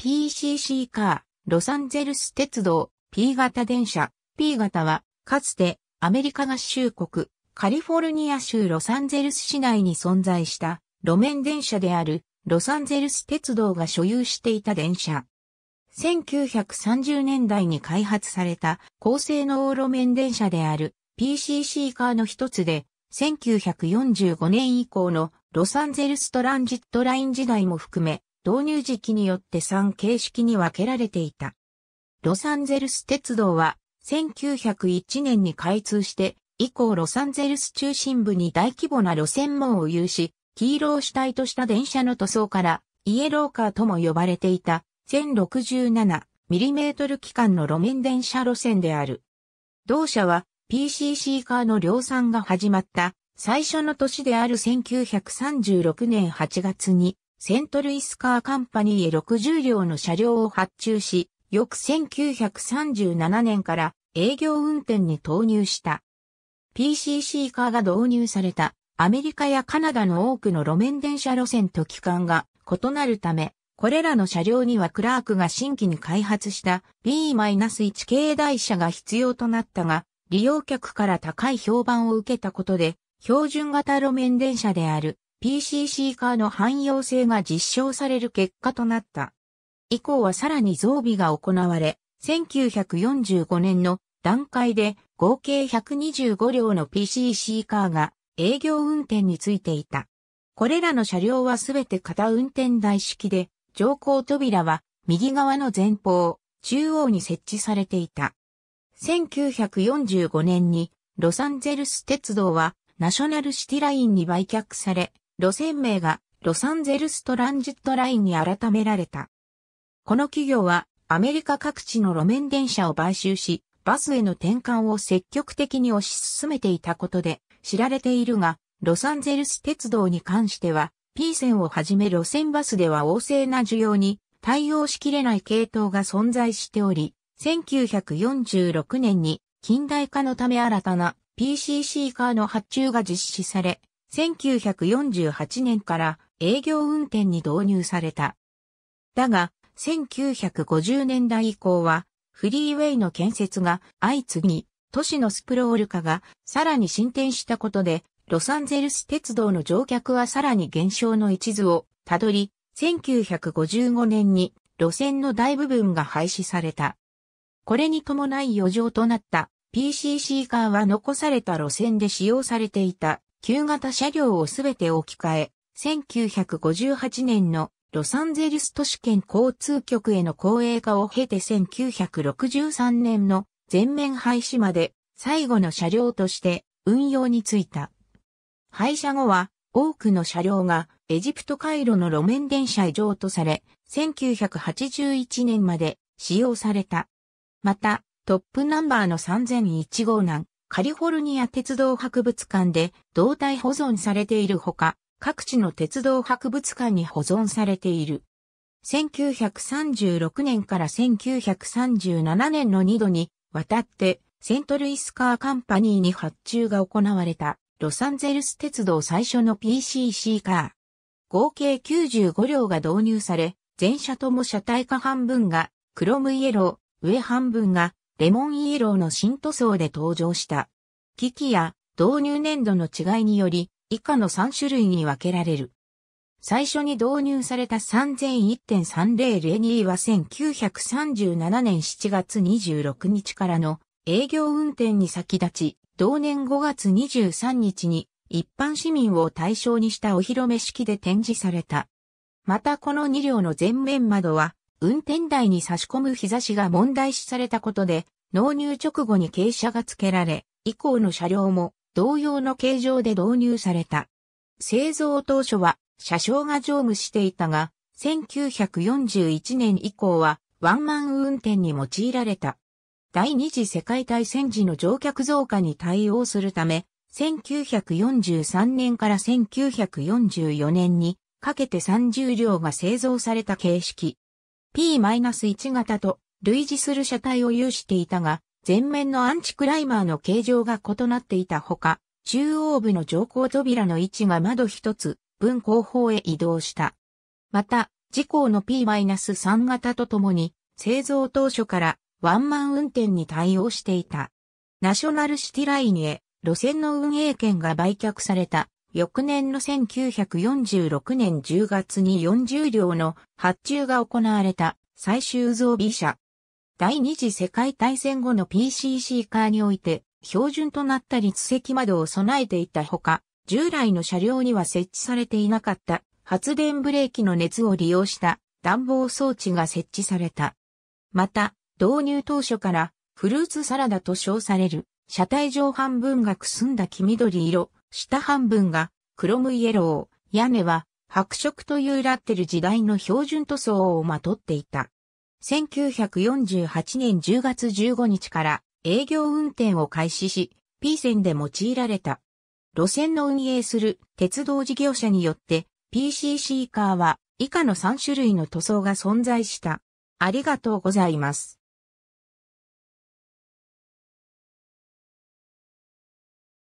PCC カー、ロサンゼルス鉄道、P 型電車。P 型は、かつて、アメリカ合衆国、カリフォルニア州ロサンゼルス市内に存在した、路面電車である、ロサンゼルス鉄道が所有していた電車。1930年代に開発された、高性能路面電車である、PCC カーの一つで、1945年以降のロサンゼルストランジットライン時代も含め、導入時期によって3形式に分けられていた。ロサンゼルス鉄道は1901年に開通して以降ロサンゼルス中心部に大規模な路線網を有し、黄色を主体とした電車の塗装からイエローカーとも呼ばれていた 1067mm 機関の路面電車路線である。同社は PCC カーの量産が始まった最初の年である1936年8月にセントルイスカーカンパニーへ60両の車両を発注し、翌1937年から営業運転に投入した。PCC カーが導入されたアメリカやカナダの多くの路面電車路線と機関が異なるため、これらの車両にはクラークが新規に開発した B-1 系台車が必要となったが、利用客から高い評判を受けたことで、標準型路面電車である PCC 化の汎用性が実証される結果となった。以降はさらに増備が行われ、1945年の段階で合計125両の PCC カーが営業運転についていた。これらの車両はすべて片運転台式で、乗降扉は右側の前方、中央に設置されていた。1945年にロサンゼルス鉄道はナショナルシティラインに売却され、路線名がロサンゼルストランジットラインに改められた。この企業はアメリカ各地の路面電車を買収し、バスへの転換を積極的に推し進めていたことで知られているが、ロサンゼルス鉄道に関しては、P 線をはじめ路線バスでは旺盛な需要に対応しきれない系統が存在しており、1946年に近代化のため新たな PCC カーの発注が実施され、1948年から営業運転に導入された。だが、1950年代以降は、フリーウェイの建設が相次ぎ、都市のスプロール化がさらに進展したことで、ロサンゼルス鉄道の乗客はさらに減少の一途をたどり、1955年に路線の大部分が廃止された。これに伴い余剰となった PCC カーは残された路線で使用されていた。旧型車両をすべて置き換え、1958年のロサンゼルス都市圏交通局への公営化を経て1963年の全面廃止まで最後の車両として運用についた。廃車後は多くの車両がエジプト回路の路面電車以上とされ、1981年まで使用された。また、トップナンバーの3001号南、カリフォルニア鉄道博物館で胴体保存されているほか、各地の鉄道博物館に保存されている。1936年から1937年の2度に渡ってセントルイスカーカンパニーに発注が行われたロサンゼルス鉄道最初の PCC カー。合計95両が導入され、全車とも車体下半分がクロムイエロー、上半分がレモンイエローの新塗装で登場した。機器や導入年度の違いにより、以下の3種類に分けられる。最初に導入された3001.30レニーは1937年7月26日からの営業運転に先立ち、同年5月23日に一般市民を対象にしたお披露目式で展示された。またこの2両の前面窓は運転台に差し込む日差しが問題視されたことで、納入直後に傾斜が付けられ、以降の車両も同様の形状で導入された。製造当初は車掌が乗務していたが、1941年以降はワンマン運転に用いられた。第二次世界大戦時の乗客増加に対応するため、1943年から1944年にかけて30両が製造された形式。P-1 型と類似する車体を有していたが、前面のアンチクライマーの形状が異なっていたほか、中央部の乗降扉の位置が窓一つ、分後方へ移動した。また、事項の P-3 型とともに、製造当初からワンマン運転に対応していた。ナショナルシティラインへ路線の運営権が売却された翌年の1946年10月に40両の発注が行われた最終造備車。第二次世界大戦後の PCC カーにおいて標準となった立石窓を備えていたほか、従来の車両には設置されていなかった発電ブレーキの熱を利用した暖房装置が設置された。また、導入当初からフルーツサラダと称される車体上半分がくすんだ黄緑色、下半分がクロムイエロー、屋根は白色というラッテル時代の標準塗装をまとっていた。1948年10月15日から営業運転を開始し、P 線で用いられた。路線の運営する鉄道事業者によって PCC カーは以下の3種類の塗装が存在した。ありがとうございます。